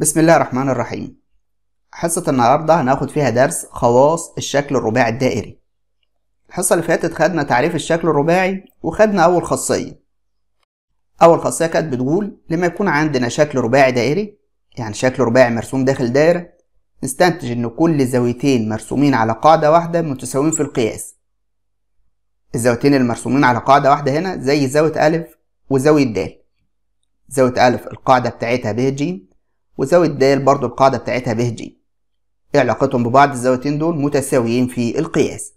بسم الله الرحمن الرحيم حصة النهاردة هناخد فيها درس خواص الشكل الرباعي الدائري الحصة اللي فاتت خدنا تعريف الشكل الرباعي وخدنا أول خاصية أول خاصية كانت بتقول لما يكون عندنا شكل رباعي دائري يعني شكل رباعي مرسوم داخل دائرة نستنتج إن كل زاويتين مرسومين على قاعدة واحدة متساويين في القياس الزاويتين المرسومين على قاعدة واحدة هنا زي زاوية أ وزاوية د زاوية أ القاعدة بتاعتها ب ج وزاوية د برضو القاعدة بتاعتها ب ج إيه علاقتهم ببعض الزاويتين دول متساويين في القياس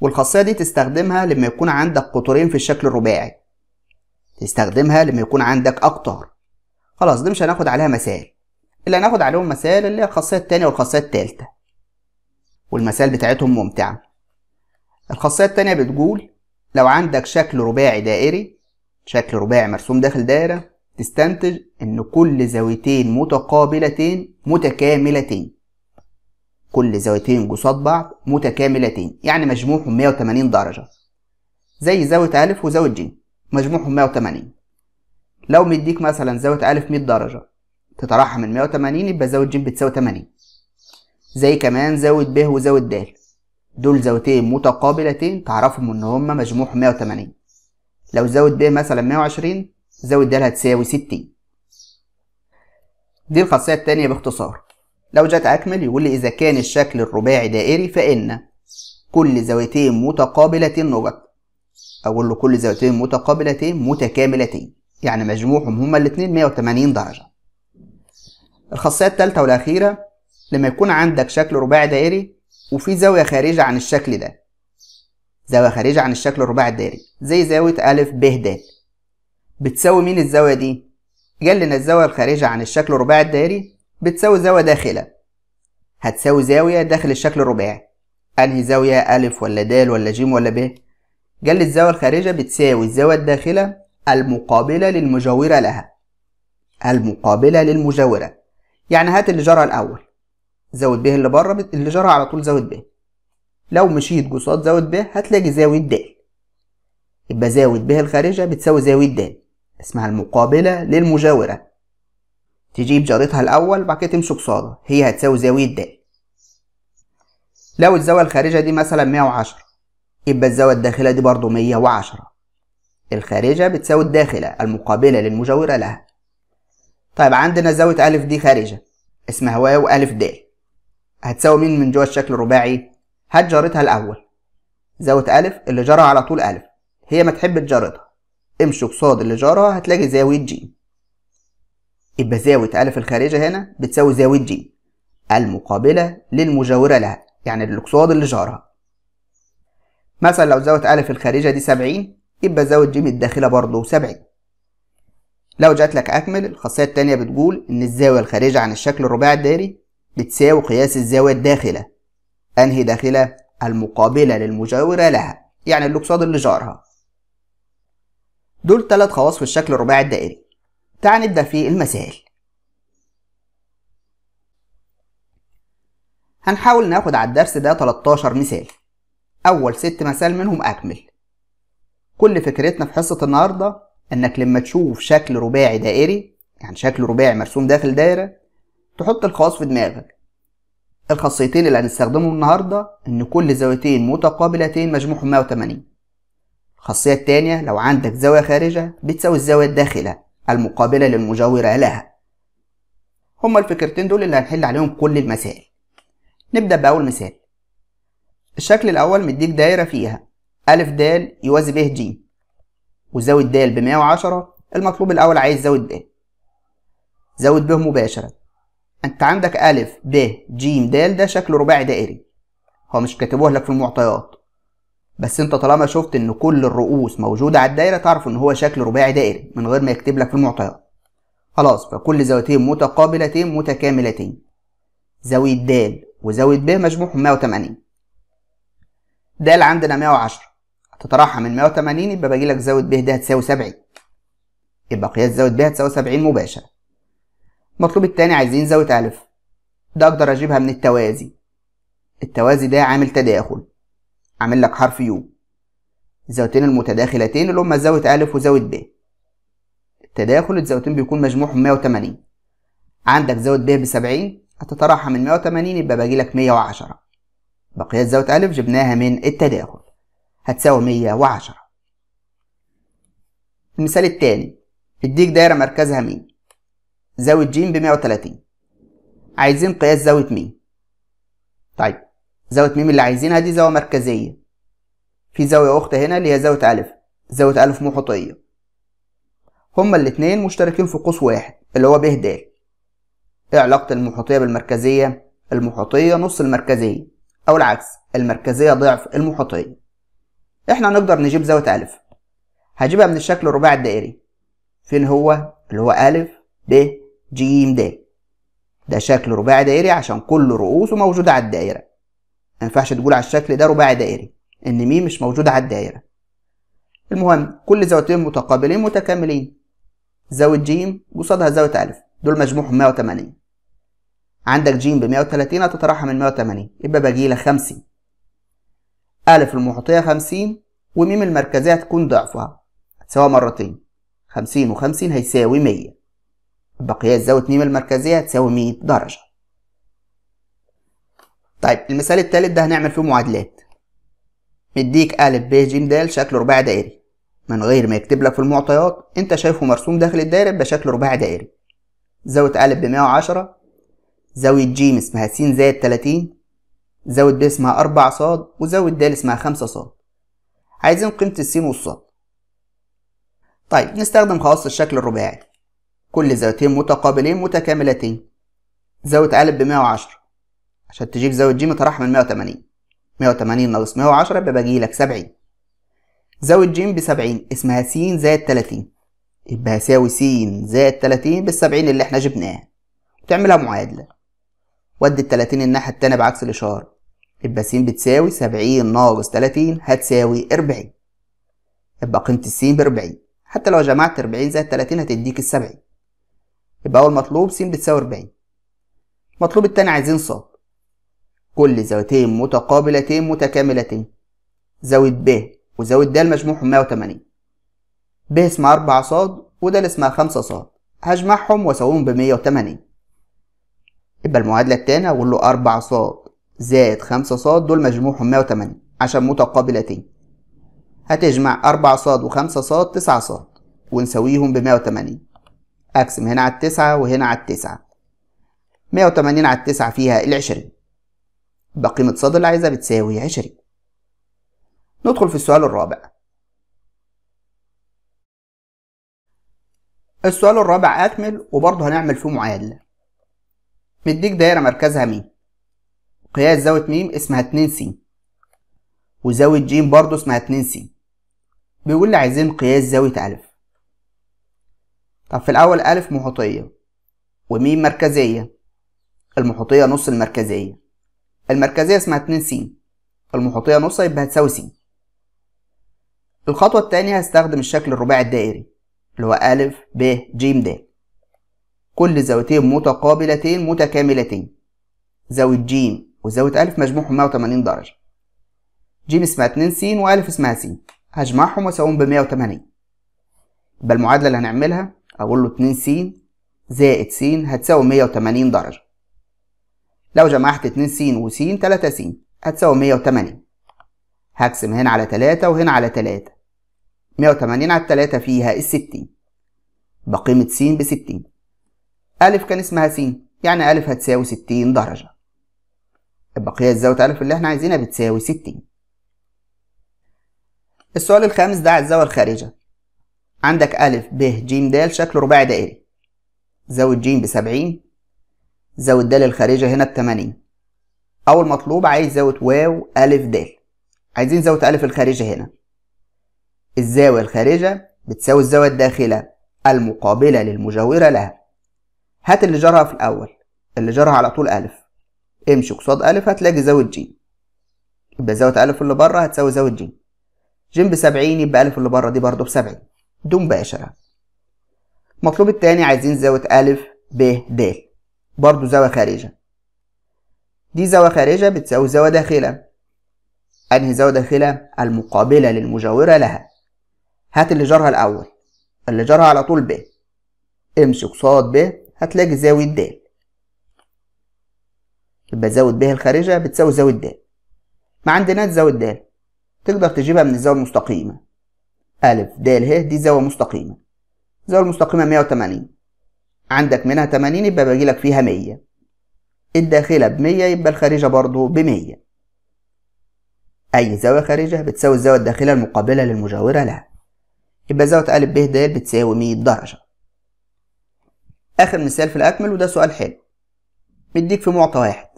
والخاصية دي تستخدمها لما يكون عندك قطرين في الشكل الرباعي تستخدمها لما يكون عندك أقطار خلاص دي مش هناخد عليها مثال اللي هناخد عليهم مثال اللي هي الخاصية التانية والخاصية التالتة والمثال بتاعتهم ممتعة الخاصية التانية بتقول لو عندك شكل رباعي دائري شكل رباعي مرسوم داخل دايرة تستنتج ان كل زاويتين متقابلتين متكاملتين كل زاويتين قصاد بعض متكاملتين يعني مجموعهم 180 درجة زي زاوية أ وزاوية ج مجموعهم 180 لو مديك مثلا زاوية أ 100 درجة تطرحها من 180 يبقى زاوية ج بتساوي 80 زي كمان زاوية ب وزاوية د دول زاويتين متقابلتين تعرفهم ان هما مجموعهم 180 لو زاوية ب مثلا 120 زاوية د هتساوي 60 دي الخاصية التانية باختصار لو جت أكمل يقول لي إذا كان الشكل الرباعي دائري فإن كل زاويتين متقابلتين نجت أقول له كل زاويتين متقابلتين متكاملتين يعني مجموعهم هما الاتنين 180 درجة الخاصية التالتة والأخيرة لما يكون عندك شكل رباعي دائري وفي زاوية خارجة عن الشكل ده زاوية خارجة عن الشكل الرباعي الدائري زي زاوية أ ب د بتساوي مين الزاوية دي؟ قال لنا الزاوية الخارجة عن الشكل الرباعي الدائري بتساوي زاوية داخلة هتساوي زاوية داخل الشكل الرباعي أنهي زاوية أ ولا د ولا ج ولا ب؟ قال لي الزاوية الخارجة بتساوي الزاوية الداخلة المقابلة للمجاورة لها المقابلة للمجاورة يعني هات اللي جرى الأول زود ب اللي بره اللي جرى على طول زود ب لو مشيت قصاد زاوية ب هتلاقي زاوية د يبقى زاوية ب الخارجة بتساوي زاوية د اسمها المقابلة للمجاورة تجيب جارتها الأول وبعد كده تمشي صادة هي هتساوي زاوية د لو الزاوية الخارجة دي مثلا مية وعشرة يبقى الزاوية الداخلة دي برضه مية وعشرة الخارجة بتساوي الداخلة المقابلة للمجاورة لها طيب عندنا زاوية أ دي خارجة اسمها واو أ د هتساوي مين من جوه الشكل الرباعي هات جارتها الأول زاوية أ اللي جرى على طول أ هي ما تحب جارتها امشوا قصاد جارها هتلاقي زاوية جي يبقى زاوية أ الخارجة هنا بتساوي زاوية جي المقابلة للمجاورة لها يعني اللي قصاد اللي جارها مثلا لو زاوية أ الخارجة دي سبعين يبقى زاوية ج الداخلة برضه سبعين لو جات لك أكمل الخاصية التانية بتقول إن الزاوية الخارجة عن الشكل الرباعي الدائري بتساوي قياس الزاوية الداخلة أنهي داخلة المقابلة للمجاورة لها يعني اللي قصاد اللي جارها دول تلات خواص في الشكل الرباعي الدائري تعال نبدأ في المسائل هنحاول ناخد على الدرس ده 13 مثال أول ست مسائل منهم أكمل كل فكرتنا في حصة النهاردة إنك لما تشوف شكل رباعي دائري يعني شكل رباعي مرسوم داخل دايرة تحط الخواص في دماغك الخاصيتين اللي هنستخدمهم النهاردة إن كل زاويتين متقابلتين مجموعهم 180 الخاصية الثانية لو عندك زاوية خارجة بتساوي الزاوية الداخلة المقابلة للمجاورة لها هما الفكرتين دول اللي هنحل عليهم كل المسائل نبدأ بأول مثال الشكل الأول مديك دايرة فيها أ د يوازي ب ج وزاوية د ب 110 المطلوب الأول عايز زاوية د زاوية ب مباشرة أنت عندك أ ب ج د ده شكل رباعي دائري هو مش كاتبوه لك في المعطيات بس انت طالما شفت ان كل الرؤوس موجوده على الدايره تعرف ان هو شكل رباعي دائري من غير ما يكتب لك في المعطيات خلاص فكل زاويتين متقابلتين متكاملتين زاويه د وزاويه ب مجموعهم 180 د عندنا 110 هتطرحها من 180 يبقى باجي لك زاويه ب ده هتساوي 70 يبقى قياس زاويه ب هتساوي 70 مباشره المطلوب التاني عايزين زاويه ا ده اقدر اجيبها من التوازي التوازي ده عامل تداخل عامل لك حرف يو الزاويتين المتداخلتين اللي هما زاوية ألف وزاوية ب التداخل الزاويتين بيكون مجموعهم 180 عندك زاوية ب ب 70 هتطرحها من 180 يبقى باجي لك 110 بقية زاوية ألف جبناها من التداخل هتساوي 110 المثال التاني اديك دايرة مركزها مين زاوية ج ب 130 عايزين قياس زاوية مين طيب زاوية م اللي عايزينها دي زاوية مركزية في زاوية أخرى هنا اللي هي زاوية ألف زاوية ألف محيطية هما الاتنين مشتركين في قوس واحد اللي هو ب د ايه علاقة المحيطية بالمركزية؟ المحيطية نص المركزية أو العكس المركزية ضعف المحيطية احنا نقدر نجيب زاوية ألف هجيبها من الشكل الرباعي الدائري فين هو؟ اللي هو ألف ب ج د ده شكل رباعي دائري عشان كل رؤوسه موجودة على الدائرة ينفعش تقول على الشكل ده رباعي دائري ان مي مش موجودة على الدائرة المهم كل زاويتين متقابلين متكاملين زاوية ج قصادها زاوية أ دول مجموعهم 180 عندك ج ب 130 هتطرحها من 180 يبقى باجي لك 50 أ المحيطية 50 وميم المركزية هتكون ضعفها هتساوي مرتين 50 و50 هيساوي 100 بقية زاوية ميم المركزية هتساوي 100 درجة طيب المثال الثالث ده هنعمل فيه معادلات مديك أ ب ج د شكل رباعي دائري من غير ما يكتب لك في المعطيات انت شايفه مرسوم داخل الدايرة بشكل رباعي دائري زاوية أ ب 110 زاوية ج اسمها س زائد 30 زاوية ب اسمها 4 ص وزاوية د اسمها 5 ص عايزين قيمة الس والص طيب نستخدم خواص الشكل الرباعي كل زاويتين متقابلين متكاملتين زاوية أ ب 110 عشان تجيب زاوية جيم متراحة من 180 180 ناقص 110 يبقى باجي لك 70 زاوية جيم ب 70 اسمها س زائد 30 يبقى هساوي س زائد 30 بال 70 اللي احنا جبناها وتعملها معادلة ودي ال 30 الناحية التانية بعكس الإشارة يبقى س بتساوي 70 ناقص 30 هتساوي 40 يبقى قيمة س ب 40 حتى لو جمعت 40 زائد 30 هتديك ال 70 يبقى أول مطلوب س بتساوي 40 المطلوب التاني عايزين صاد كل زاويتين متقابلتين متكاملتين زاوية ب وزاوية د مجموعهم 180 ب اسمها 4 صاد ودال اسمها 5 ص هجمعهم واساويهم ب 180 يبقى المعادلة التانية أقول له 4 ص زائد 5 ص دول مجموعهم 180 عشان متقابلتين هتجمع 4 ص و5 ص 9 ص ونساويهم ب 180 أقسم هنا على التسعة وهنا على التسعة 180 على التسعة فيها العشرين بقيمة صاد اللي عايزها بتساوي عشرين ندخل في السؤال الرابع السؤال الرابع أكمل وبرضه هنعمل فيه معادلة مديك دايرة مركزها م قياس زاوية م اسمها 2 س وزاوية ج برضه اسمها 2 س بيقول لي عايزين قياس زاوية أ طب في الأول أ محيطية وميم مركزية المحيطية نص المركزية المركزية اسمها 2 س المحيطية نص يبقى هتساوي س الخطوة التانية هستخدم الشكل الرباعي الدائري اللي هو أ ب ج د كل زاويتين متقابلتين متكاملتين زاوية ج وزاوية أ مجموعهم 180 درجة ج اسمها 2 س و أ اسمها س هجمعهم وأساويهم ب 180 يبقى المعادلة اللي هنعملها أقول له 2 س زائد س هتساوي 180 درجة لو جمعت 2 س و س 3 س هتساوي 180 هقسم هنا على 3 وهنا على 3 180 على 3 فيها ال 60 بقيمة س ب 60 أ كان اسمها س يعني أ هتساوي 60 درجة البقية الزاوية أ اللي احنا عايزينها بتساوي 60 السؤال الخامس ده على الزاوية الخارجة عندك أ ب ج د شكل رباعي دائري زاوية ج ب 70 زود د الخارجة هنا 80 أول مطلوب عايز زاوية واو ا د عايزين زاوية ا الخارجة هنا الزاوية الخارجة بتساوي الزاوية الداخلة المقابلة للمجاورة لها هات اللي جرها في الأول اللي جرها على طول ا امشي قصاد ا هتلاقي زاوية ج يبقى زاوية ا اللي بره هتساوي زاوية ج ج بسبعين يبقى ا اللي بره دي برضه بسبعين دون مباشرة المطلوب التاني عايزين زاوية ا ب د برضو زاوية خارجة دي زاوية خارجة بتساوي زاوية داخلة أنهي زاوية داخلة المقابلة للمجاورة لها هات اللي جارها الأول اللي جارها على طول ب امسك ص ب هتلاقي زاوية د يبقى زاوية ب الخارجة بتساوي زاوية د ما عندناش زاوية د تقدر تجيبها من الزاوية المستقيمة أ د ه دي زاوية مستقيمة الزاوية المستقيمة 180 عندك منها 80 يبقى لك فيها 100 الداخلة ب 100 يبقى الخارجة برضو ب 100 أي زاوية خارجة بتساوي الزاوية الداخلة المقابلة للمجاورة لها يبقى زاوية أ ب د بتساوي 100 درجة آخر مثال في الأكمل وده سؤال حلو مديك في معطى واحد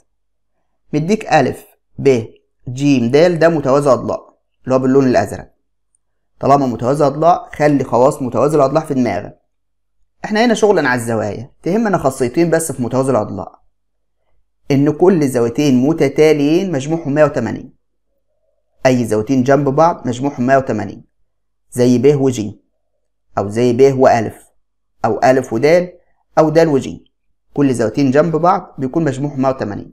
مديك أ ب ج د ده متوازي أضلاع اللي هو باللون الأزرق طالما متوازي أضلاع خلي خواص متوازي الأضلاع في دماغك احنا هنا شغلا على الزوايا تهمنا خاصيتين بس في متوازي الاضلاع ان كل زاويتين متتاليين مجموعهم 180 اي زاويتين جنب بعض مجموعهم 180 زي ب وج او زي ب ا او و د او و وج كل زاويتين جنب بعض بيكون مجموعهم 180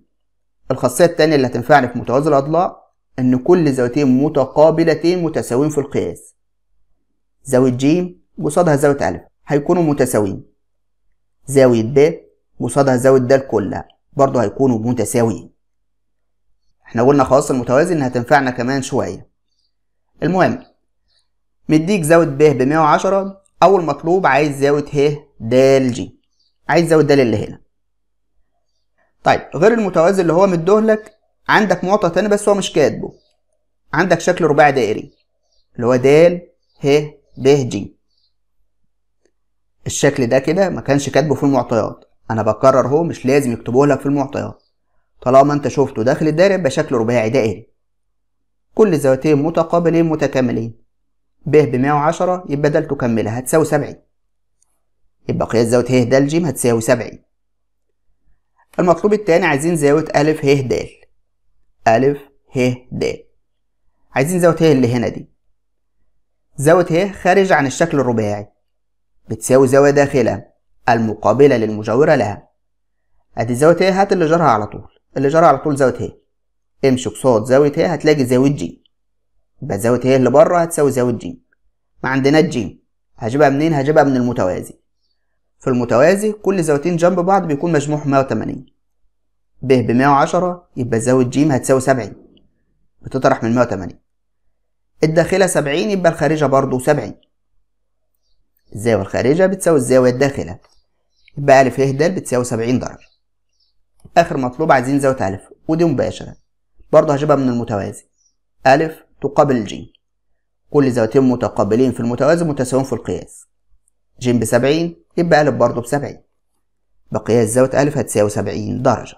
الخاصيه الثانيه اللي هتنفعنا في متوازي الاضلاع ان كل زاويتين متقابلتين متساويين في القياس زاويه ج قصادها زاويه ا هيكونوا متساويين زاوية ب قصادها زاوية د كلها برضه هيكونوا متساويين احنا قلنا خلاص المتوازن هتنفعنا كمان شوية المهم مديك زاوية ب ب 110 أول مطلوب عايز زاوية ه د ج عايز زاوية د اللي هنا طيب غير المتوازن اللي هو لك عندك معطى تاني بس هو مش كاتبه عندك شكل رباعي دائري اللي هو د ه ب ج الشكل ده كده ما كانش كاتبه في المعطيات انا بكرر هو مش لازم يكتبوه لك في المعطيات طالما انت شفته داخل الدايره يبقى شكل رباعي دائري كل زاويتين متقابلين متكاملين ب ب 110 يبقى د تكملها هتساوي 70 يبقى قياس زاوية ه د ج هتساوي 70 المطلوب التاني عايزين زاوية أ ه د أ ه د عايزين زاوية ه اللي هنا دي زاوية ه خارج عن الشكل الرباعي بتساوي زاوية داخلة المقابلة للمجاورة لها ادي زاوية ايه هات اللي جارها على طول اللي جارها على طول زاوية ايه امشي قصاد زاوية ايه هتلاقي زاوية ج يبقى زاوية ايه اللي بره هتساوي زاوية ج ما عندناش ج هجيبها منين هجيبها من المتوازي في المتوازي كل زاويتين جنب بعض بيكون مجموعهم 180 ب ب 110 يبقى زاوية ج هتساوي 70 بتطرح من 180 الداخلة 70 يبقى الخارجة برضه 70 الزاوية الخارجة بتساوي الزاوية الداخلة يبقى ألف ه د بتساوي سبعين درجة آخر مطلوب عايزين زاوية ألف ودي مباشرة برضه هجيبها من المتوازي ألف تقابل ج كل زاويتين متقابلين في المتوازي متساويين في القياس ج بسبعين يبقى ألف برضه بسبعين بقياس زاوية ألف هتساوي سبعين درجة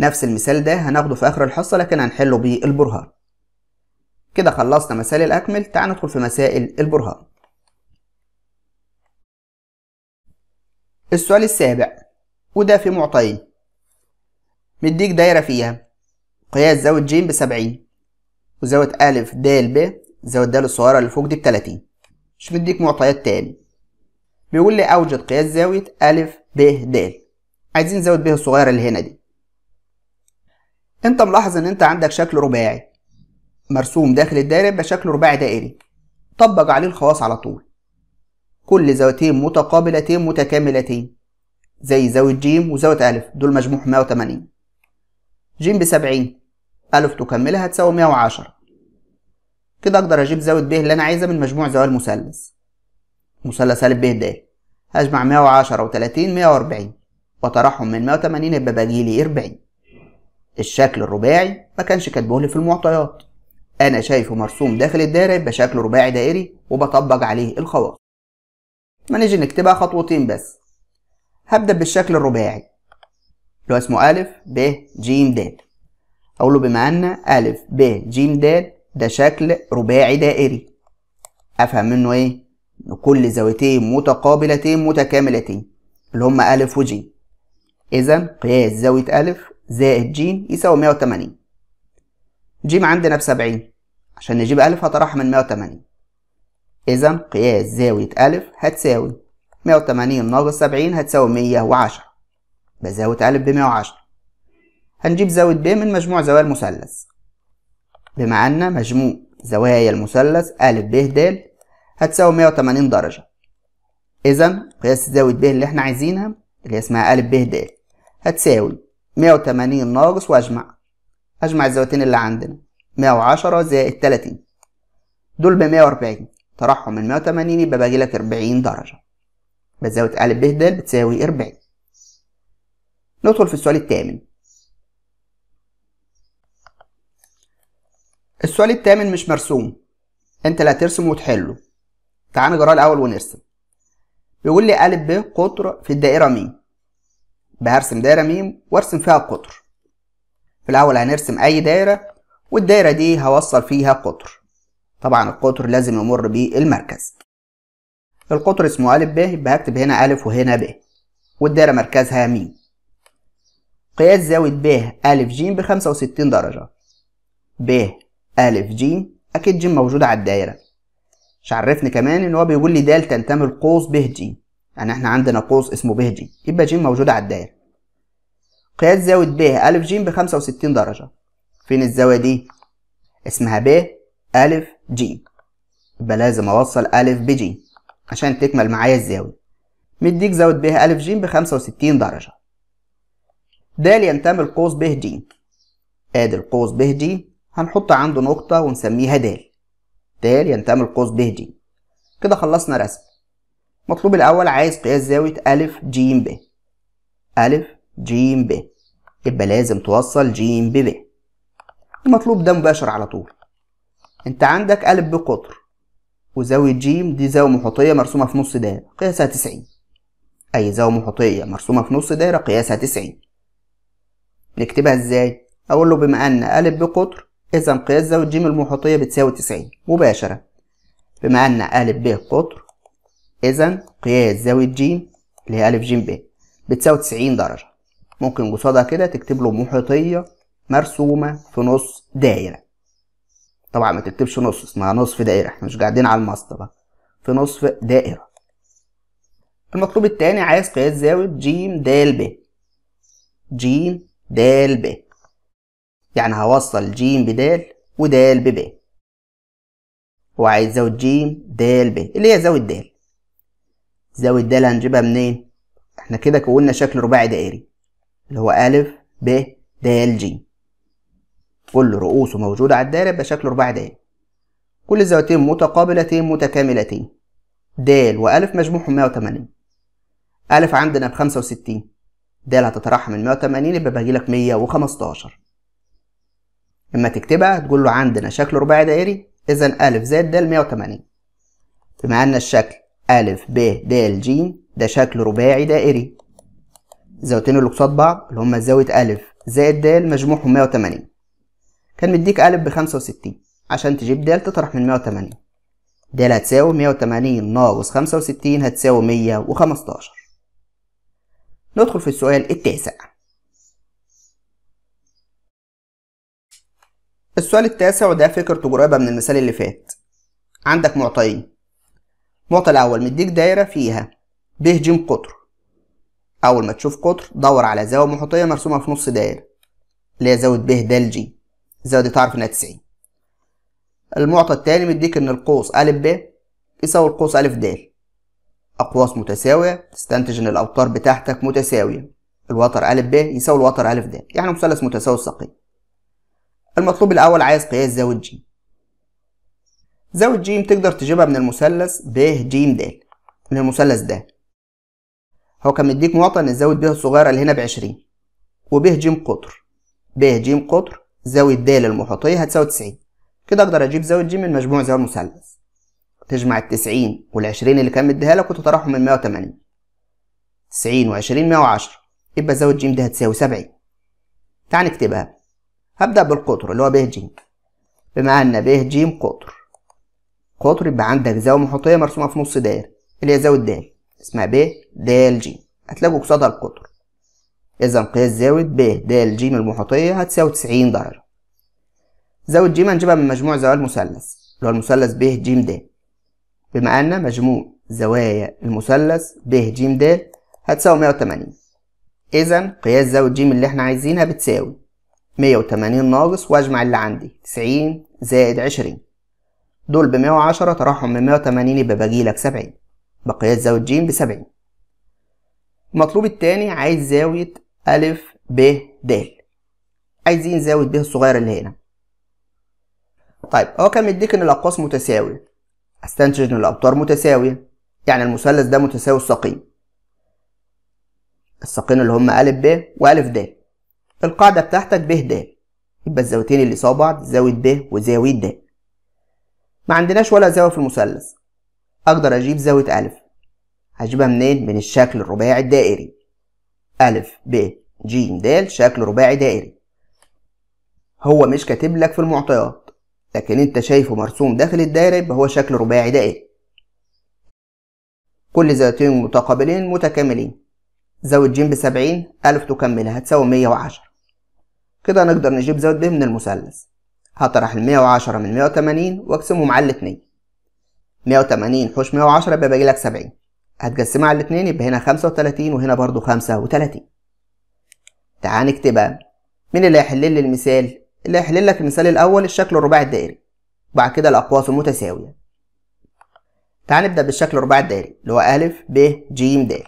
نفس المثال ده هناخده في آخر الحصة لكن هنحله بالبرهان كده خلصنا مسائل الأكمل تعال ندخل في مسائل البرهان السؤال السابع وده في معطيين مديك دايرة فيها قياس زاوية ج بسبعين وزاوية أ د ب زاوية د الصغيرة اللي فوق دي بتلاتين مش مديك معطيات تاني بيقول لي أوجد قياس زاوية أ ب د عايزين زاوية ب الصغيرة اللي هنا دي انت ملاحظ ان انت عندك شكل رباعي مرسوم داخل الدايرة يبقى رباعي دائري طبق عليه الخواص على طول كل زاويتين متقابلتين متكاملتين زي زاوية ج وزاوية أ دول مجموع 180 ج بسبعين أ تكملها تساوي 110 كده أقدر أجيب زاوية ب اللي أنا عايزها من مجموع زوايا المثلث مثلث أ ب د هجمع 110 و 30 140 وأطرحهم من 180 يبقى باجي لي 40 الشكل الرباعي ما كانش كاتبه لي في المعطيات انا شايفه مرسوم داخل الدايره يبقى شكله رباعي دائري وبطبق عليه الخواص ما نيجي نكتبها خطوتين بس هبدأ بالشكل الرباعي اللي هو اسمه أ ب ج د أقول له بما أن أ ب ج د ده شكل رباعي دائري أفهم منه إيه؟ إن كل زاويتين متقابلتين متكاملتين اللي هما و ج إذا قياس زاوية أ زائد ج يساوي 180 ج عندنا 70 عشان نجيب أ هطرحها من 180 إذا قياس زاوية أ هتساوي 180 ناقص 70 هتساوي 110 بزاوية أ ب 110 هنجيب زاوية ب من مجموع زوايا المثلث بما أن مجموع زوايا المثلث أ ب د هتساوي 180 درجة إذا قياس زاوية ب اللي احنا عايزينها اللي هي اسمها أ ب د هتساوي 180 ناقص وأجمع أجمع الزاويتين اللي عندنا 110 زائد 30 دول ب 140 طرحهم من 180 يبقى باجي لك 40 درجة بزاوية أ ب د بتساوي 40 ندخل في السؤال الثامن السؤال الثامن مش مرسوم انت اللي هترسم وتحله تعال نجراه الاول ونرسم بيقول لي ا ب قطر في الدائرة م بهرسم دايرة م وارسم فيها قطر في الاول هنرسم اي دايرة والدايرة دي هوصل فيها قطر طبعا القطر لازم يمر بالمركز القطر اسمه أ ب يبقى هكتب هنا أ وهنا ب والدايرة مركزها م قياس زاوية ب أ ج ب 65 درجة ب أ ج أكيد ج موجودة على الدايرة مش عرفني كمان إن هو بيقول لي د تنتمي لقوس ب ج يعني إحنا عندنا قوس اسمه ب ج يبقى ج موجودة على الدايرة قياس زاوية ب أ ج ب 65 درجة فين الزاوية دي؟ اسمها ب أ ج يبقى لازم أوصل أ ج عشان تكمل معايا الزاوية مديك زاوية ب أ ج بخمسة وستين درجة د ينتمي لقوس ب ج آدي القوس ب ج هنحط عنده نقطة ونسميها د د ينتمي لقوس ب ج كده خلصنا رسم مطلوب الأول عايز قياس زاوية أ ج ب أ ج ب يبقى لازم توصل ج ب ب المطلوب ده مباشر على طول انت عندك ا ب قطر وزاوية ج دي زاوية محيطية مرسومة في نص دايرة قياسها 90 أي زاوية محيطية مرسومة في نص دايرة قياسها 90 نكتبها ازاي؟ أقول له بما أن أ ب قطر إذا قياس زاوية ج المحيطية بتساوي 90 مباشرة بما أن أ ب قطر إذا قياس زاوية ج اللي هي أ ج ب بتساوي 90 درجة ممكن قصادها كده تكتب له محيطية مرسومة في نص دايرة طبعا ما تكتبش نص اسمها نصف دائرة احنا مش قاعدين على المسطرة في نصف دائرة المطلوب التاني عايز قياس زاوية ج د ب ج د ب يعني هوصل ج بد ود ب ب وعايز زاوية ج د ب اللي هي زاوية د زاوية د هنجيبها منين؟ احنا كده كوننا شكل رباعي دائري اللي هو أ ب د ج كل رؤوسه موجودة على الدايرة بشكل رباعي دايري كل الزاويتين متقابلتين متكاملتين د و ا مجموعهم 180 أ عندنا ب 65 د هتترحم ال 180 يبقى باجيلك 115 لما تكتبها تقول له عندنا شكل رباعي دائري إذا أ زائد د 180 بما أن الشكل أ ب د ج ده شكل رباعي دائري الزاويتين اللي قصاد بعض اللي هما زاوية أ زائد د مجموعهم 180 كان مديك قالب ب 65 عشان تجيب د تطرح من 108 وتمانية د هتساوي 180 ناقص 65 هتساوي 115 ندخل في السؤال التاسع السؤال التاسع وده فكرة قريبة من المثال اللي فات عندك معطيين المعطى الأول مديك دايرة فيها ب ج قطر أول ما تشوف قطر دور على زاوية محيطية مرسومة في نص دايرة اللي هي زاوية ب د ج زائد تعرف انها 90 المعطى التاني مديك ان القوس ا ب يساوي القوس ا د اقواس متساويه تستنتج ان الاوتار بتاعتك متساويه الوتر ا ب يساوي الوتر ا د يعني مثلث متساوي الساقين المطلوب الاول عايز قياس زاويه ج زاويه ج تقدر تجيبها من المثلث ب ج د من المثلث ده هو كان مديك معطى ان الزاويه ب الصغيره اللي هنا ب 20 وب ج قطر ب ج قطر زاوية د المحيطية هتساوي 90 كده أقدر أجيب زاوية ج من مجموع زاوية المثلث تجمع التسعين والعشرين اللي كان مديها لك وتطرحهم من مية وتمانين تسعين وعشرين مية وعشرة يبقى زاوية ج دي هتساوي سبعين تعال نكتبها هبدأ بالقطر اللي هو ب ج بما أن ب ج قطر قطر يبقى عندك زاوية محيطية مرسومة في نص دايرة اللي هي زاوية د اسمها ب د ج هتلاقوا قصادها القطر إذا قياس زاوية ب د ج المحيطية هتساوي 90 درجة. زاوية ج هنجيبها من مجموع زوايا المثلث اللي هو المثلث ب ج د بما أن مجموع زوايا المثلث ب ج د هتساوي 180 إذا قياس زاوية ج اللي احنا عايزينها بتساوي 180 ناقص وأجمع اللي عندي 90 زائد 20 دول ب 110 تراحم من 180 يبقى بجيلك 70 بقياس زاوية ج ب 70 المطلوب التاني عايز زاوية أ ب د عايزين نزود ب الصغيرة اللي هنا طيب هو كان مديك إن الأقواس متساوية أستنتج إن الأقطار متساوية يعني المثلث ده متساوي الساقين الساقين اللي هم أ ب وأ د القاعدة بتاعتك ب د يبقى الزاويتين اللي صوب بعض زاوية ب وزاوية د ما عندناش ولا زاوية في المثلث أقدر أجيب زاوية أ هجيبها منين من الشكل الرباعي الدائري ألف ب ج د شكل رباعي دائري هو مش كاتب لك في المعطيات لكن انت شايفه مرسوم داخل الدايرة يبقى هو شكل رباعي دائري كل زاويتين متقابلين متكاملين زاوية ج بسبعين ألف تكملها هتساوي مية وعشرة كده نقدر نجيب زاوية ب من المثلث هطرح المية وعشرة من مية وتمانين وأقسمهم على الاتنين مية وتمانين حوش مية وعشرة يبقى باجيلك سبعين هتقسمها على الاتنين يبقى هنا خمسة وتلاتين وهنا برضو خمسة وتلاتين تعال نكتبها مين اللي هيحل لي المثال؟ اللي هيحل لك المثال الأول الشكل الرباعي الدائري وبعد كده الأقواس المتساوية تعال نبدأ بالشكل الرباعي الدائري اللي هو أ ب ج د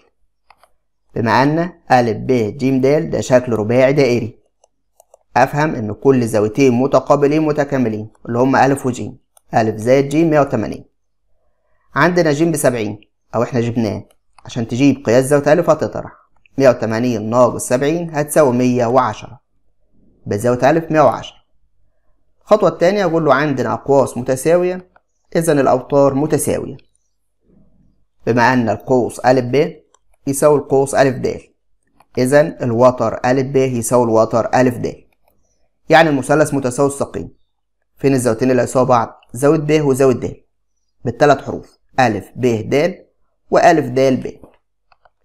بما أن أ ب ج د ده شكل رباعي دائري أفهم إن كل زاويتين متقابلين متكاملين اللي هما أ وج أ زائد ج 180 عندنا ج بسبعين أو إحنا جبناه عشان تجيب قياس زاوية ألف هتطرح 180 ناقص 70 هتساوي 110 ألف مية 110 الخطوة التانية أقول له عندنا أقواس متساوية إذا الأوتار متساوية بما أن القوس أ ب يساوي القوس أ د إذا الوتر أ ب يساوي الوتر أ د يعني المثلث متساوي الساقين فين الزاويتين اللي هيساووا بعض؟ زاوية ب وزاوية د بالتلات حروف أ ب د وألف د ب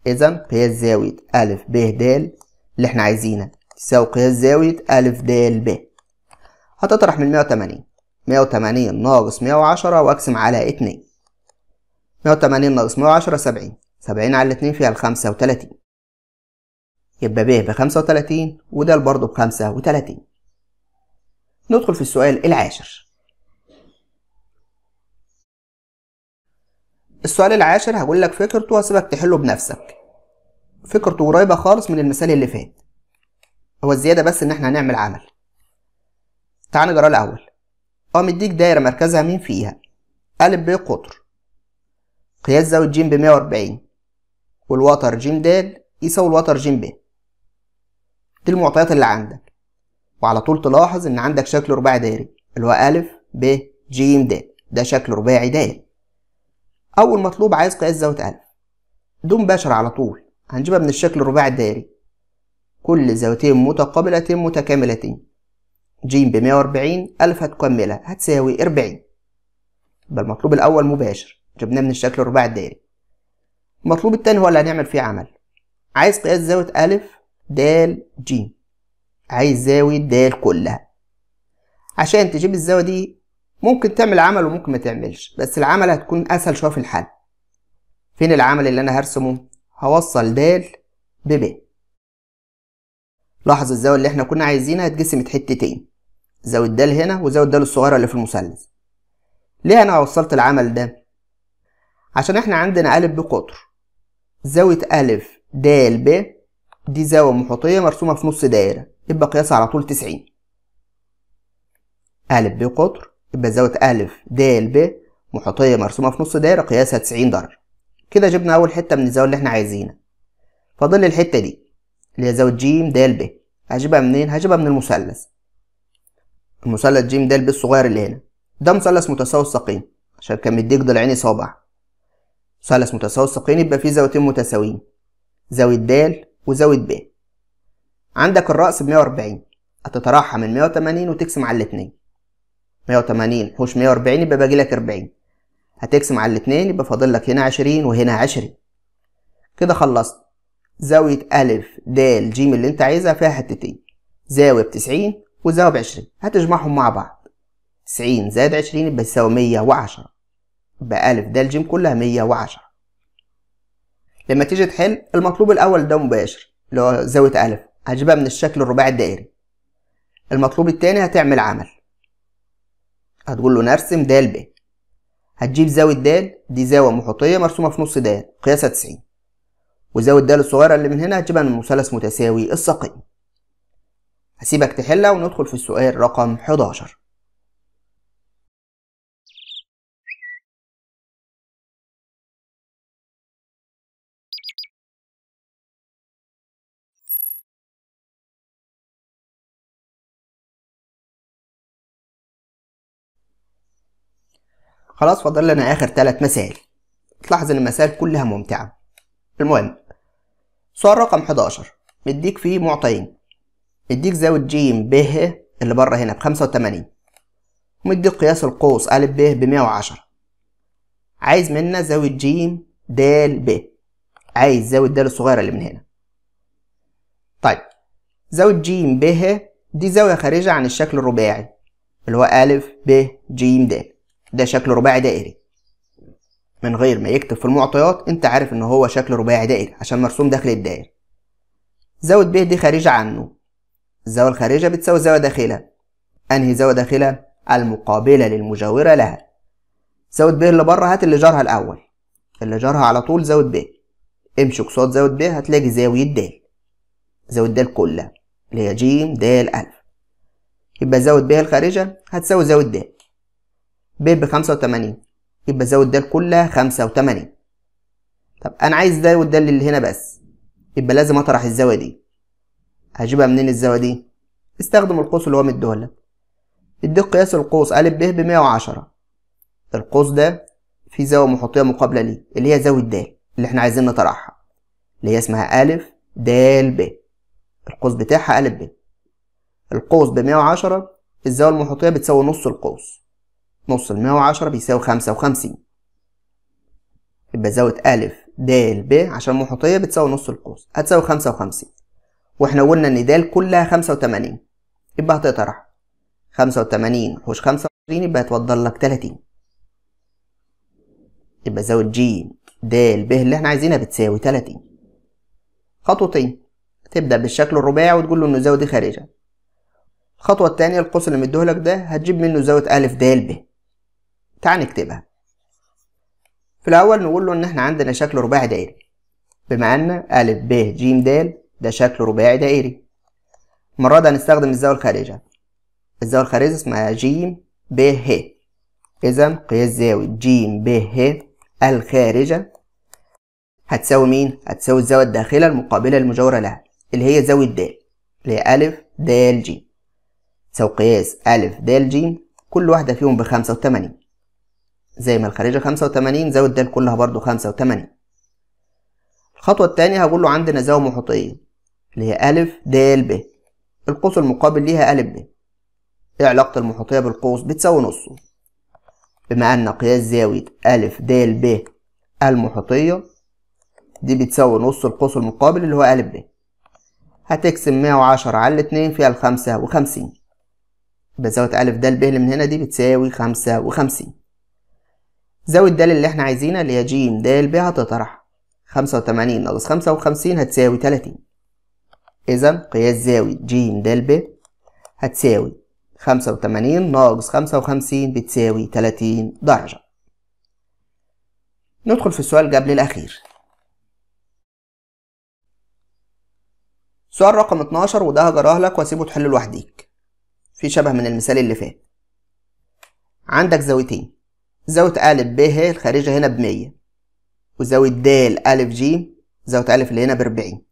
إذا قياس زاوية أ ب د اللي احنا عايزينها تساوي قياس زاوية أ د ب هتطرح من 180 180 ناقص 110 وأقسم على 2 180 ناقص 110 70 70 على 2 فيها 35 يبقى ب ب 35 وده برضه ب 35 ندخل في السؤال العاشر السؤال العاشر هقول لك فكرته وهسيبك تحله بنفسك فكرته قريبة خالص من المثال اللي فات هو الزيادة بس إن إحنا هنعمل عمل تعال نجراه الأول أه مديك دايرة مركزها مين فيها أ ب قطر قياس زاوية ج بمية وأربعين والوتر ج د يساوي الوتر ج ب دي المعطيات اللي عندك وعلى طول تلاحظ إن عندك شكل رباعي دايري اللي هو أ ب ج د ده شكل رباعي دايري أول مطلوب عايز قياس زاوية ألف دي باشر على طول هنجيبها من الشكل الرباعي الدائري كل زاويتين متقابلتين متكاملتين ج بمية وأربعين ألف هتكملة هتساوي أربعين يبقى المطلوب الأول مباشر جبناه من الشكل الرباعي الدائري المطلوب التاني هو اللي هنعمل فيه عمل عايز قياس زاوية ألف د ج عايز زاوية د كلها عشان تجيب الزاوية دي ممكن تعمل عمل وممكن ما تعملش بس العمل هتكون اسهل شويه في الحل فين العمل اللي انا هرسمه هوصل د ب ب لاحظ الزاويه اللي احنا كنا عايزينها اتقسمت حتتين زاويه د هنا وزاويه د الصغيره اللي في المثلث ليه انا وصلت العمل ده عشان احنا عندنا ا ب قطر زاويه ا د ب دي زاويه محيطيه مرسومه في نص دايره يبقى قياسها على طول 90 ا ب قطر يبقى زاوية ألف د ب محيطية مرسومة في نص دايرة قياسها 90 درجة كده جبنا أول حتة من الزاوية اللي احنا عايزينها فاضل لي الحتة دي اللي هي زاوية ج د ب هجيبها منين؟ هجيبها من المثلث المثلث ج د ب الصغير اللي هنا ده مثلث متساوي الساقين عشان كان مديك ضلعين صابع مثلث متساوي الساقين يبقى فيه زاويتين متساويين زاوية د وزاوية ب عندك الرأس بمية وأربعين هتتراحم من مية وتمانين وتقسم على الاتنين 180 حوش 140 يبقى باجي لك 40 هتقسم على الاثنين يبقى فاضل لك هنا 20 وهنا 10 كده خلصت زاوية أ د ج اللي أنت عايزها فيها حتتين زاوية ب 90 وزاوية ب 20 هتجمعهم مع بعض 90 زائد 20 يبقى يساوي 110 يبقى أ د ج كلها 110 لما تيجي تحل المطلوب الأول ده مباشر اللي هو زاوية أ هتجيبها من الشكل الرباعي الدائري المطلوب التاني هتعمل عمل هتقول له نرسم د ب هتجيب زاوية د دي زاوية محيطية مرسومة في نص د قياسها 90 وزاوية د الصغيرة اللي من هنا هتجيبها من مثلث متساوي الثقيل هسيبك تحلها وندخل في السؤال رقم 11 خلاص فاضل لنا اخر ثلاث مسائل تلاحظ ان المسائل كلها ممتعه المهم سؤال رقم 11 مديك فيه معطيين مديك زاوية ج ب ه اللي بره هنا ب 85 ومديك قياس القوس أ ب ب 110 عايز منا زاوية ج د ب عايز زاوية د الصغيرة اللي من هنا طيب زاوية ج ب ه دي زاوية خارجة عن الشكل الرباعي اللي هو أ ب ج د ده شكل رباعي دائري من غير ما يكتب في المعطيات انت عارف ان هو شكل رباعي دائري عشان مرسوم داخل الدائرة زاوية ب دي خارجة عنه الزاوية الخارجة بتساوي زاوية داخلة انهي زاوية داخلة المقابلة للمجاورة لها زاوية ب اللي بره هات اللي جارها الاول اللي جارها على طول زاوية ب امشي قصاد زاوية ب هتلاقي زاوية د زاوية د كلها اللي هي ج د ا يبقى زاوية ب الخارجة هتساوي زاوية د ب بخمسة وتمانين يبقى زود ده كلها خمسة وتمانين طب أنا عايز ده وده اللي هنا بس يبقى لازم أطرح الزاوية دي هجيبها منين الزاوية دي؟ استخدم القوس اللي هو مديهولك اديك قياس القوس أ ب بمية وعشرة القوس ده فيه زاوية محطية مقابلة ليه اللي هي زاوية د اللي احنا عايزين نطرحها اللي هي اسمها أ د ب القوس بتاعها أ ب القوس بمية وعشرة الزاوية المحطيه بتساوي نص القوس نص المية وعشرة بيساوي خمسة وخمسين يبقى زاوية أ د ب عشان محيطية بتساوي نص القوس هتساوي خمسة وخمسين واحنا قلنا إن د كلها خمسة يبقى هتطرح خمسة وتمانين حوش خمسة يبقى هتفضل لك 30 يبقى زاوية ج د ب اللي احنا عايزينها بتساوي 30 خطوتين تبدأ بالشكل الرباعي وتقول له إن الزاوية دي خارجة الخطوة التانية القوس اللي مديهولك ده هتجيب منه زاوية أ د ب تعال نكتبها في الأول نقول له إن إحنا عندنا شكل رباعي دائري بما أن أ ب ج د ده شكل رباعي دائري المرة دي هنستخدم الزاوية الخارجة الزاوية الخارجة اسمها ج ب ه إذا قياس زاوية ج ب ه الخارجة هتساوي مين؟ هتساوي الزاوية الداخلة المقابلة المجاورة لها اللي هي زاوية د اللي هي أ د ج تساوي قياس أ د ج كل واحدة فيهم بخمسة وتمانين زي ما الخارجة خمسة وتمانين زاوية دال كلها برضو خمسة وتمانين الخطوة التانية هقول له عندنا زاوية محيطية اللي هي أ د ب القوس المقابل ليها أ ب إيه علاقة المحيطية بالقوس بتساوي نصه بما أن قياس زاوية أ د ب المحيطية دي بتساوي نص القوس المقابل اللي هو أ ب هتقسم مية وعشرة على الاتنين فيها الخمسة وخمسين يبقى زاوية أ د ب اللي من هنا دي بتساوي خمسة وخمسين زاوية د اللي احنا عايزينها اللي هي ج د ب هتطرح 85 ناقص 55 هتساوي 30 إذا قياس زاوية ج د ب هتساوي 85 ناقص 55 بتساوي 30 درجة ندخل في السؤال قبل الأخير سؤال رقم 12 وده هجراه لك واسيبه تحل لوحديك في شبه من المثال اللي فات عندك زاويتين زاوية أ ب ه الخارجة هنا بمية وزاوية د أ ج زاوية أ اللي هنا بأربعين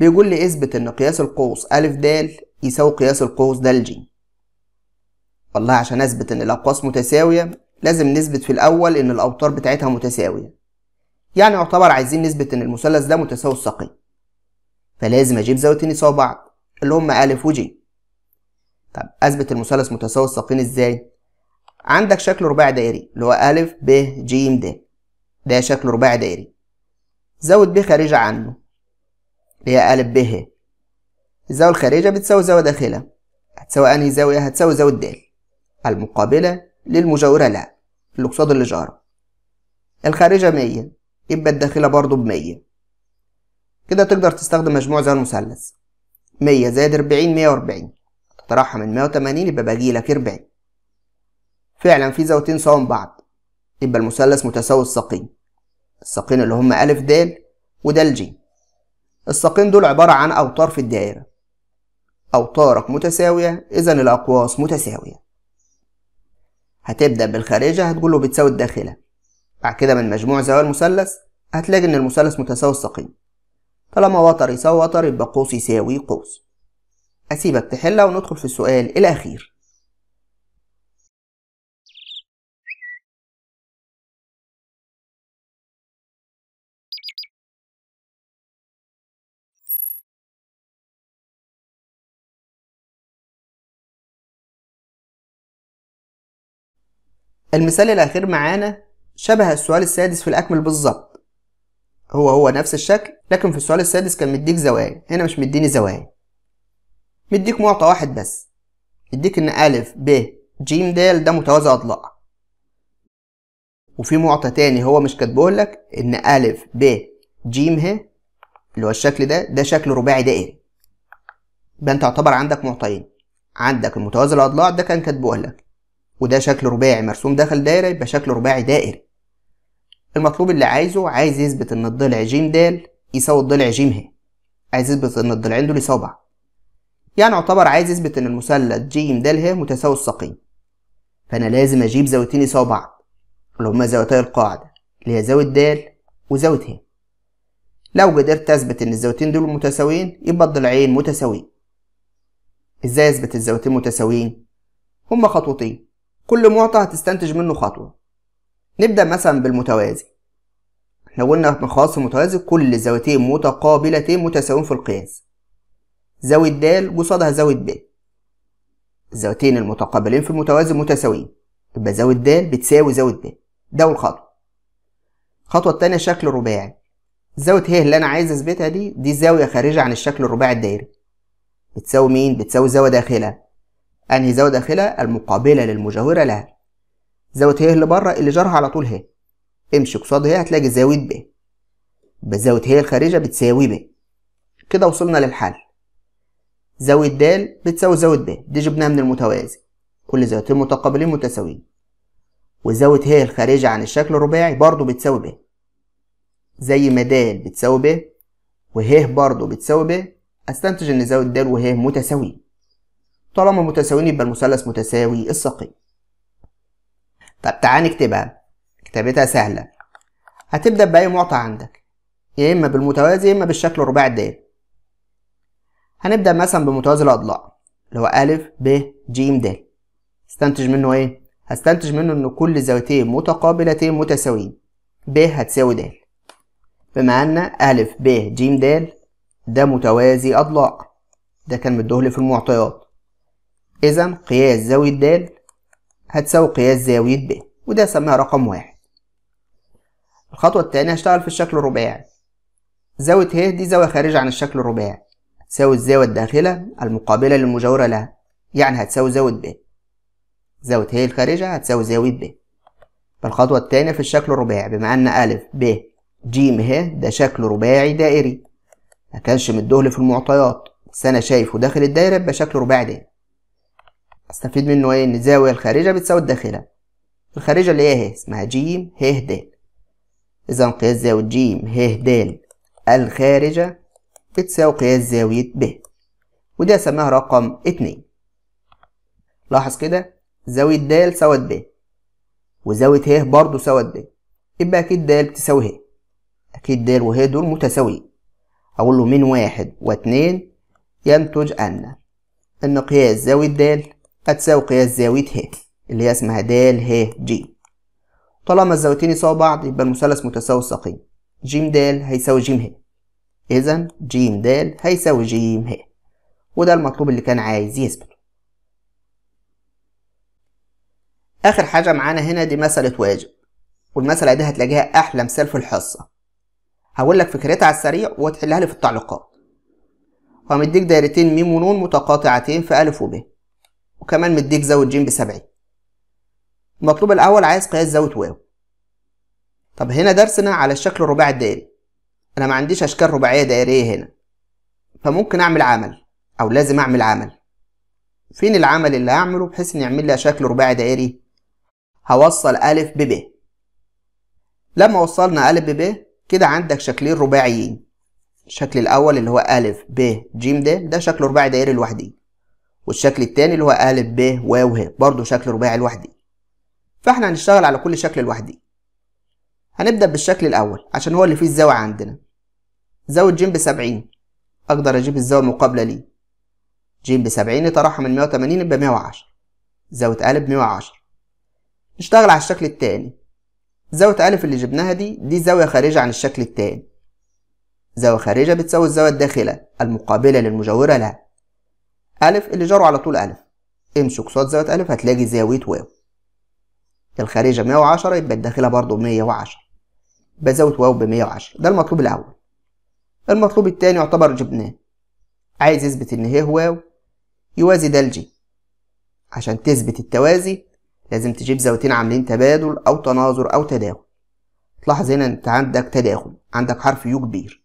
بيقول لي اثبت إن قياس القوس أ د يساوي قياس القوس د ج والله عشان أثبت إن الأقواس متساوية لازم نثبت في الأول إن الأوتار بتاعتها متساوية يعني يعتبر عايزين نثبت إن المثلث ده متساوي الساقين فلازم أجيب زاويتين يساوي بعض اللي هما أ وج طب أثبت المثلث متساوي الساقين إزاي؟ عندك شكل رباعي دائري اللي هو أ ب ج د ده شكل رباعي دائري زود ب خارجة عنه اللي هي أ ب ه الزاوية الخارجة بتساوي زاوية داخلة هتساوي أنهي زاوية هتساوي زاوية د المقابلة للمجاورة لا اللي قصاد اللي جارة الخارجة مية يبقى الداخلة برضه بمية كده تقدر تستخدم مجموع زي المثلث مية زائد أربعين مية وأربعين تطرحها من مية وتمانين يبقى باجيلك أربعين فعلا في زاويتين سواهم بعض يبقى المثلث متساوي الساقين الساقين اللي هما أ د وده ج الساقين دول عبارة عن أوتار في الدائرة أوتارك متساوية إذا الأقواس متساوية هتبدأ بالخارجة هتقول له بتساوي الداخلة بعد كده من مجموع زوايا المثلث هتلاقي إن المثلث متساوي الساقين طالما وتر يساوي وتر يبقى قوس يساوي قوس أسيبك تحلها وندخل في السؤال الأخير المثال الأخير معانا شبه السؤال السادس في الأكمل بالظبط هو هو نفس الشكل لكن في السؤال السادس كان مديك زوايا هنا مش مديني زوايا مديك معطى واحد بس مديك إن أ ب ج د ده متوازي أضلاع وفي معطى تاني هو مش كاتبه لك إن أ ب ج ه اللي هو الشكل ده ده شكل رباعي دائري يبقى أنت يعتبر عندك معطيين عندك المتوازي الأضلاع ده كان كاتبه لك وده شكل رباعي مرسوم داخل دايرة يبقى شكل رباعي دائري المطلوب اللي عايزه عايز يثبت ان الضلع ج د يساوي الضلع ج ه عايز يثبت ان الضلعين دول يساوي بعض يعني يعتبر عايز يثبت ان المثلث ج د ه متساوي الساقين فانا لازم اجيب زاويتين يساوي بعض اللي هما زاويتي القاعدة اللي هي زاوية د وزاوية ه لو قدرت اثبت ان الزاويتين دول متساويين يبقى الضلعين متساويين ازاي اثبت الزاويتين متساويين هما خطوتين كل معطى هتستنتج منه خطوة نبدأ مثلا بالمتوازي احنا قلنا مقياس المتوازي كل زاويتين متقابلتين متساويين في القياس زاوية د قصادها زاوية ب الزاويتين المتقابلين في المتوازي متساويين يبقى زاوية د بتساوي زاوية ب ده أول خطوة الخطوة التانية شكل رباعي زاوية ه اللي أنا عايز أثبتها دي دي زاوية خارجة عن الشكل الرباعي الدائري بتساوي مين؟ بتساوي زاوية داخلها أنهي زاوية داخلة المقابلة للمجاورة لها زاوية هي اللي بره اللي جرها على طول هي امشي قصاد هي هتلاقي زاوية ب بزاوية هي الخارجة بتساوي ب كده وصلنا للحل زاوية د بتساوي زاوية ب دي جبناها من المتوازي كل زاويتين متقابلين متساويين وزاوية هي الخارجة عن الشكل الرباعي برضه بتساوي ب زي ما د بتساوي ب وه برضه بتساوي ب استنتج ان زاوية د وه متساويين طالما متساويين يبقى المثلث متساوي الساقين طب تعالى نكتبها كتابتها سهلة هتبدأ بأي معطى عندك يا إما بالمتوازي يا إما بالشكل الرباعي الدال هنبدأ مثلا بمتوازي الأضلاع اللي هو أ ب ج د استنتج منه إيه؟ هستنتج منه إن كل زاويتين متقابلتين متساويين ب هتساوي د بما أن أ ب ج د ده متوازي أضلاع ده كان مديهولي في المعطيات إذا قياس زاوية د هتساوي قياس زاوية ب وده سماها رقم واحد الخطوة التانية هشتغل في الشكل الرباعي زاوية ه دي زاوية خارجة عن الشكل الرباعي تساوي الزاوية الداخلة المقابلة للمجاورة لها يعني هتساوي زاوية ب زاوية ه الخارجة هتساوي زاوية ب فالخطوة التانية في الشكل الرباعي بما أن أ ب ج ه ده شكل رباعي دائري مكانش كانش مدهل في المعطيات بس أنا شايفه داخل الدايرة يبقى شكل رباعي دائري استفيد منه ايه ان الزاويه الخارجه بتساوي الداخله الخارجه اللي هي اهي اسمها ج ه د اذا قياس زاويه ج ه د الخارجه بتساوي قياس زاويه ب ودي هسميها رقم اتنين لاحظ كده زاويه د سوت ب وزاويه ه برضه سوت ب يبقى اكيد د بتساوي ه اكيد د وه دول متساويين اقول له من واحد واتنين ينتج ان ان قياس زاويه د هتساوي قياس زاوية ه اللي هي اسمها د ه ج طالما الزاويتين يساوي بعض يبقى المثلث متساوي الساقين ج د هيساوي ج ه إذا ج د هيساوي ج ه وده المطلوب اللي كان عايز يثبته آخر حاجة معانا هنا دي مسألة واجب والمسألة دي هتلاقيها أحلى مثال في الحصة هقول لك فكرتها على السريع وتحلها لي في التعليقات هو مديك دايرتين م ونون متقاطعتين في أ وب وكمان مديك زاوية جيم بسبعين المطلوب الأول عايز قياس زاوية واو طب هنا درسنا على الشكل الرباعي الدائري أنا ما عنديش أشكال رباعية دائرية هنا فممكن أعمل عمل أو لازم أعمل عمل فين العمل اللي هعمله بحيث إن يعمل لي شكل رباعي دائري هوصل أ ب ب لما وصلنا أ ب ب كده عندك شكلين رباعيين الشكل الأول اللي هو أ ب ج د ده شكل رباعي دائري لوحدي والشكل التاني اللي هو قالب ب واو ه برضه شكل رباعي لوحدي فاحنا هنشتغل على كل شكل لوحدي هنبدأ بالشكل الأول عشان هو اللي فيه الزاوية عندنا زاوية ج بسبعين أقدر أجيب الزاوية المقابلة ليه ج بسبعين طرحها من مية وتمانين يبقى مية وعشرة زاوية قالب مية وعشرة نشتغل على الشكل التاني زاوية أ اللي جبناها دي دي زاوية خارجة عن الشكل التاني زاوية خارجة بتساوي الزاوية الداخلة المقابلة للمجاورة لها ألف اللي جاره على طول ألف امشي قصاد زاوية ألف هتلاقي زاوية واو الخارجة مية وعشرة يبقى الداخلة برضه مية وعشرة يبقى زاوية واو بمية وعشرة ده المطلوب الأول المطلوب التاني يعتبر جبناه عايز يثبت إن هي واو يوازي ده لجي عشان تثبت التوازي لازم تجيب زاويتين عاملين تبادل أو تناظر أو تداخل تلاحظ هنا أنت عندك تداخل عندك حرف يو كبير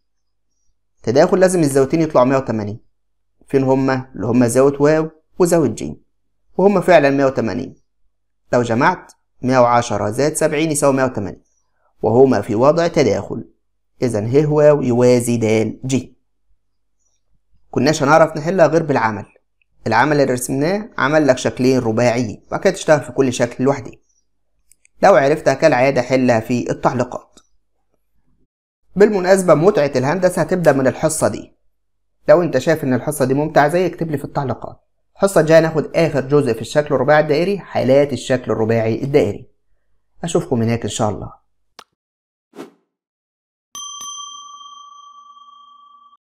تداخل لازم الزاويتين يطلعوا مية وتمانين فين هما اللي هما زاوية واو وزاوية جيم وهما فعلا 180 لو جمعت 110 زائد 70 يساوي 180 وهما في وضع تداخل إذا ه واو يوازي د ج كناش هنعرف نحلها غير بالعمل العمل اللي رسمناه عمل لك شكلين رباعيين وبعد كده تشتغل في كل شكل لوحده لو عرفتها كالعادة حلها في التعليقات بالمناسبة متعة الهندسة هتبدأ من الحصة دي لو انت شايف ان الحصه دي ممتعه زي اكتب لي في التعليقات الحصه الجايه ناخد اخر جزء في الشكل الرباعي الدائري حالات الشكل الرباعي الدائري اشوفكم هناك ان شاء الله